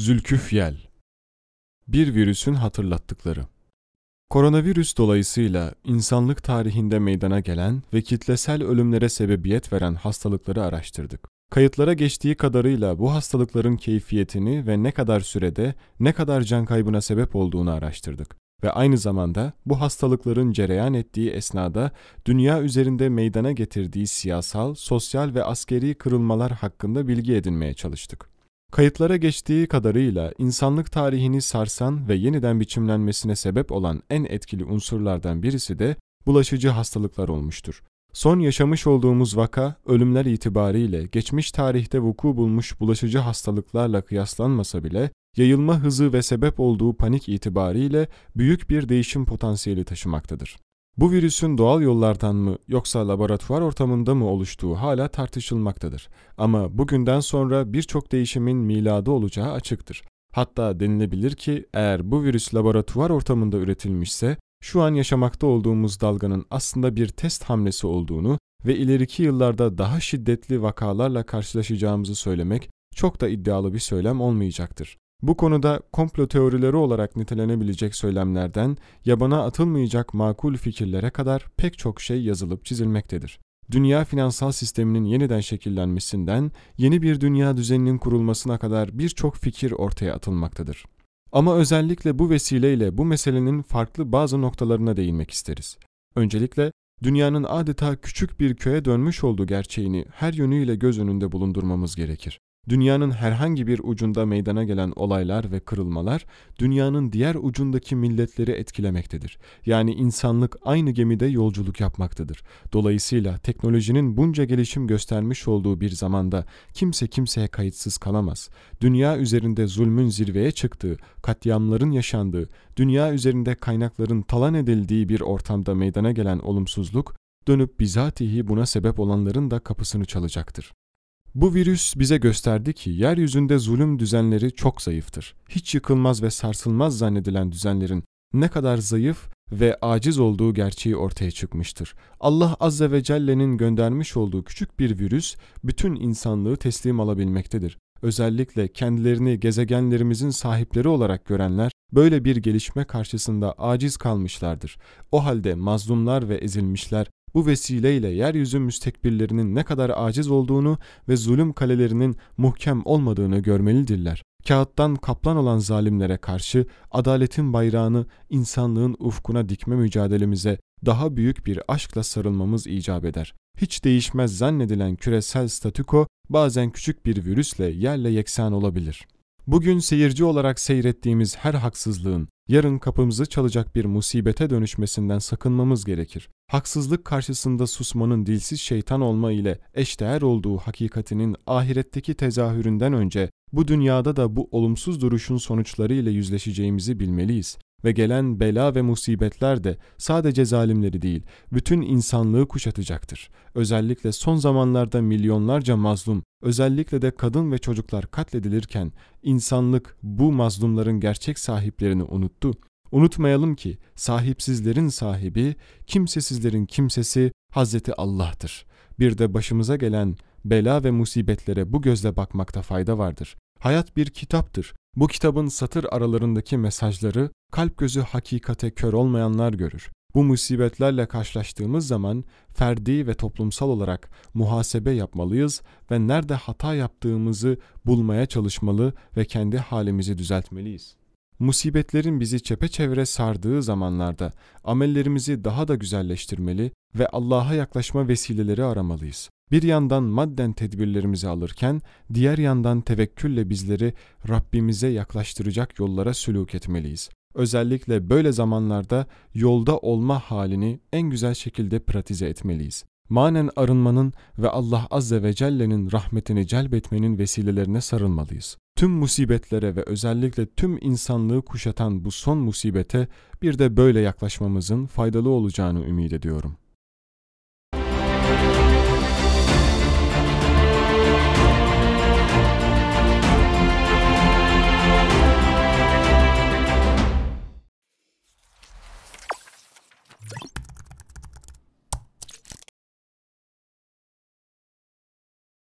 Zülküfyel Bir virüsün hatırlattıkları Koronavirüs dolayısıyla insanlık tarihinde meydana gelen ve kitlesel ölümlere sebebiyet veren hastalıkları araştırdık. Kayıtlara geçtiği kadarıyla bu hastalıkların keyfiyetini ve ne kadar sürede ne kadar can kaybına sebep olduğunu araştırdık ve aynı zamanda bu hastalıkların cereyan ettiği esnada dünya üzerinde meydana getirdiği siyasal, sosyal ve askeri kırılmalar hakkında bilgi edinmeye çalıştık. Kayıtlara geçtiği kadarıyla insanlık tarihini sarsan ve yeniden biçimlenmesine sebep olan en etkili unsurlardan birisi de bulaşıcı hastalıklar olmuştur. Son yaşamış olduğumuz vaka ölümler itibariyle geçmiş tarihte vuku bulmuş bulaşıcı hastalıklarla kıyaslanmasa bile yayılma hızı ve sebep olduğu panik itibariyle büyük bir değişim potansiyeli taşımaktadır. Bu virüsün doğal yollardan mı yoksa laboratuvar ortamında mı oluştuğu hala tartışılmaktadır. Ama bugünden sonra birçok değişimin miladı olacağı açıktır. Hatta denilebilir ki eğer bu virüs laboratuvar ortamında üretilmişse şu an yaşamakta olduğumuz dalganın aslında bir test hamlesi olduğunu ve ileriki yıllarda daha şiddetli vakalarla karşılaşacağımızı söylemek çok da iddialı bir söylem olmayacaktır. Bu konuda komplo teorileri olarak nitelenebilecek söylemlerden yabana atılmayacak makul fikirlere kadar pek çok şey yazılıp çizilmektedir. Dünya finansal sisteminin yeniden şekillenmesinden yeni bir dünya düzeninin kurulmasına kadar birçok fikir ortaya atılmaktadır. Ama özellikle bu vesileyle bu meselenin farklı bazı noktalarına değinmek isteriz. Öncelikle dünyanın adeta küçük bir köye dönmüş olduğu gerçeğini her yönüyle göz önünde bulundurmamız gerekir. Dünyanın herhangi bir ucunda meydana gelen olaylar ve kırılmalar dünyanın diğer ucundaki milletleri etkilemektedir. Yani insanlık aynı gemide yolculuk yapmaktadır. Dolayısıyla teknolojinin bunca gelişim göstermiş olduğu bir zamanda kimse kimseye kayıtsız kalamaz. Dünya üzerinde zulmün zirveye çıktığı, katliamların yaşandığı, dünya üzerinde kaynakların talan edildiği bir ortamda meydana gelen olumsuzluk dönüp bizatihi buna sebep olanların da kapısını çalacaktır. Bu virüs bize gösterdi ki yeryüzünde zulüm düzenleri çok zayıftır. Hiç yıkılmaz ve sarsılmaz zannedilen düzenlerin ne kadar zayıf ve aciz olduğu gerçeği ortaya çıkmıştır. Allah Azze ve Celle'nin göndermiş olduğu küçük bir virüs bütün insanlığı teslim alabilmektedir. Özellikle kendilerini gezegenlerimizin sahipleri olarak görenler böyle bir gelişme karşısında aciz kalmışlardır. O halde mazlumlar ve ezilmişler bu vesileyle yeryüzü müstekbirlerinin ne kadar aciz olduğunu ve zulüm kalelerinin muhkem olmadığını görmelidirler. Kağıttan kaplan olan zalimlere karşı adaletin bayrağını insanlığın ufkuna dikme mücadelemize daha büyük bir aşkla sarılmamız icap eder. Hiç değişmez zannedilen küresel statüko bazen küçük bir virüsle yerle yeksan olabilir. Bugün seyirci olarak seyrettiğimiz her haksızlığın yarın kapımızı çalacak bir musibete dönüşmesinden sakınmamız gerekir. Haksızlık karşısında susmanın dilsiz şeytan olma ile eşdeğer olduğu hakikatinin ahiretteki tezahüründen önce bu dünyada da bu olumsuz duruşun sonuçları ile yüzleşeceğimizi bilmeliyiz. Ve gelen bela ve musibetler de sadece zalimleri değil, bütün insanlığı kuşatacaktır. Özellikle son zamanlarda milyonlarca mazlum, özellikle de kadın ve çocuklar katledilirken insanlık bu mazlumların gerçek sahiplerini unuttu. Unutmayalım ki sahipsizlerin sahibi, kimsesizlerin kimsesi Hazreti Allah'tır. Bir de başımıza gelen bela ve musibetlere bu gözle bakmakta fayda vardır. Hayat bir kitaptır. Bu kitabın satır aralarındaki mesajları kalp gözü hakikate kör olmayanlar görür. Bu musibetlerle karşılaştığımız zaman ferdi ve toplumsal olarak muhasebe yapmalıyız ve nerede hata yaptığımızı bulmaya çalışmalı ve kendi halimizi düzeltmeliyiz musibetlerin bizi çepeçevre sardığı zamanlarda amellerimizi daha da güzelleştirmeli ve Allah'a yaklaşma vesileleri aramalıyız. Bir yandan madden tedbirlerimizi alırken, diğer yandan tevekkülle bizleri Rabbimize yaklaştıracak yollara sülûk etmeliyiz. Özellikle böyle zamanlarda yolda olma halini en güzel şekilde pratize etmeliyiz. Manen arınmanın ve Allah Azze ve Celle'nin rahmetini celbetmenin vesilelerine sarılmalıyız. Tüm musibetlere ve özellikle tüm insanlığı kuşatan bu son musibete bir de böyle yaklaşmamızın faydalı olacağını ümit ediyorum.